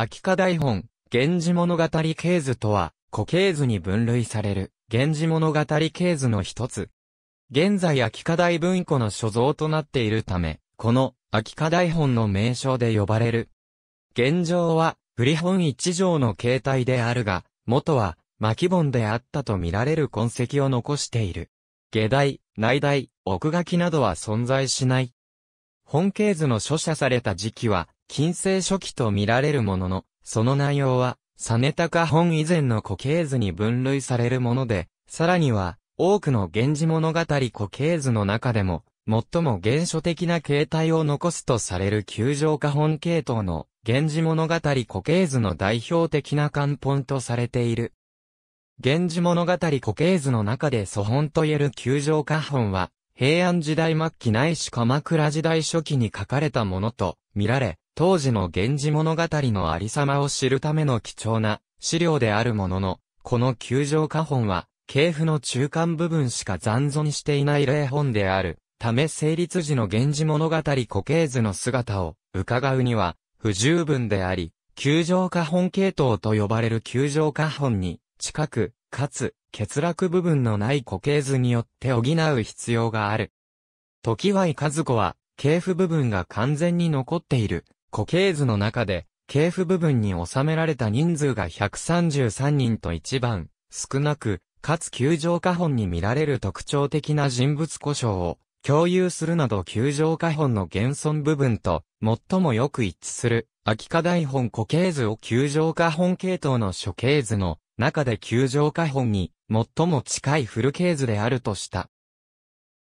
秋課台本、源氏物語系図とは、古系図に分類される、源氏物語系図の一つ。現在秋課台文庫の所蔵となっているため、この秋課台本の名称で呼ばれる。現状は、振本一条の形態であるが、元は、巻本であったと見られる痕跡を残している。下台、内台、奥書きなどは存在しない。本系図の書写された時期は、近世初期と見られるものの、その内容は、実高本以前の固形図に分類されるもので、さらには、多くの源氏物語固形図の中でも、最も原初的な形態を残すとされる球状化本系統の、源氏物語固形図の代表的な漢本とされている。源氏物語固形図の中で祖本といえる球状化本は、平安時代末期ないし鎌倉時代初期に書かれたものと、見られ、当時の源氏物語のありさまを知るための貴重な資料であるものの、この球場花本は、系譜の中間部分しか残存していない例本である、ため成立時の源氏物語固形図の姿を伺うには不十分であり、球場花本系統と呼ばれる球場花本に近く、かつ欠落部分のない固形図によって補う必要がある。時は和子は、系譜部分が完全に残っている固形図の中で、系譜部分に収められた人数が133人と一番少なく、かつ球状下本に見られる特徴的な人物故障を共有するなど球状下本の現存部分と最もよく一致する秋課台本固形図を球状下本系統の諸形図の中で球状下本に最も近いフル系図であるとした。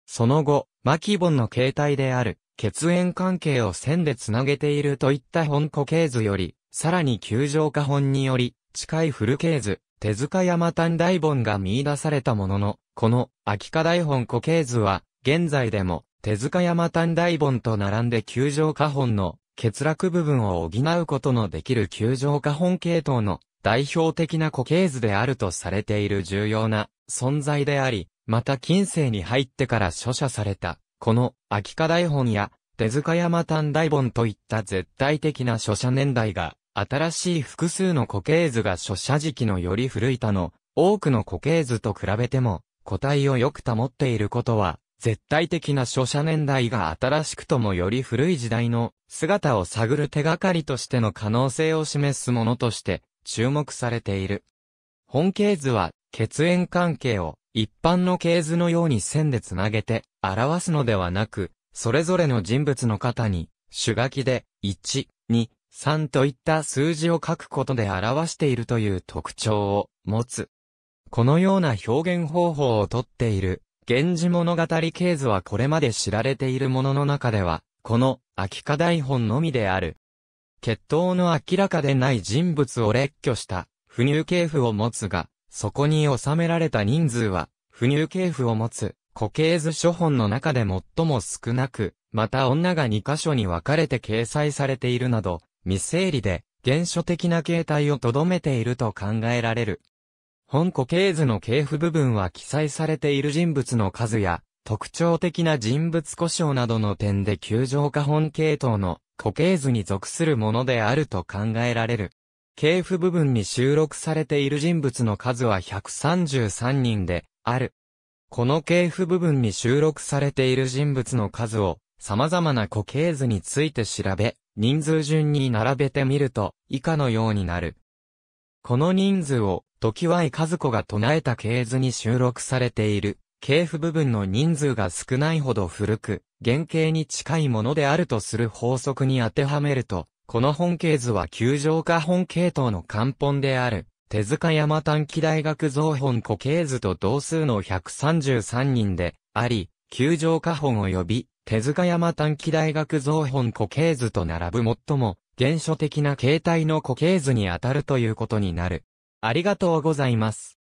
その後、マキボンの形態である血縁関係を線でつなげているといった本固形図より、さらに球状化本により、近い古系図、手塚山丹大本が見出されたものの、この秋花大本固形図は、現在でも、手塚山丹大本と並んで球状化本の欠落部分を補うことのできる球状化本系統の代表的な固形図であるとされている重要な存在であり、また近世に入ってから書写されたこの、秋課台本や、手塚山短大本といった絶対的な書写年代が、新しい複数の固形図が書写時期のより古い他の、多くの固形図と比べても、個体をよく保っていることは、絶対的な書写年代が新しくともより古い時代の姿を探る手がかりとしての可能性を示すものとして注目されている。本系図は血縁関係を一般の系図のように線でつなげて表すのではなく、それぞれの人物の肩に、主書きで、1、2、3といった数字を書くことで表しているという特徴を持つ。このような表現方法をとっている、源氏物語系図はこれまで知られているものの中では、この秋課台本のみである。血統の明らかでない人物を列挙した、不入系譜を持つが、そこに収められた人数は、不入系譜を持つ固形図書本の中で最も少なく、また女が2箇所に分かれて掲載されているなど、未整理で、原書的な形態を留めていると考えられる。本固形図の系譜部分は記載されている人物の数や、特徴的な人物故障などの点で球状化本系統の固形図に属するものであると考えられる。系譜部分に収録されている人物の数は133人である。この系譜部分に収録されている人物の数を様々な固形図について調べ、人数順に並べてみると以下のようになる。この人数を時は井和子が唱えた系図に収録されている系譜部分の人数が少ないほど古く、原型に近いものであるとする法則に当てはめると、この本系図は球状化本系統の根本である。手塚山短期大学造本固形図と同数の133人であり、球場下本及び手塚山短期大学造本固形図と並ぶ最も原初的な形態の固形図にあたるということになる。ありがとうございます。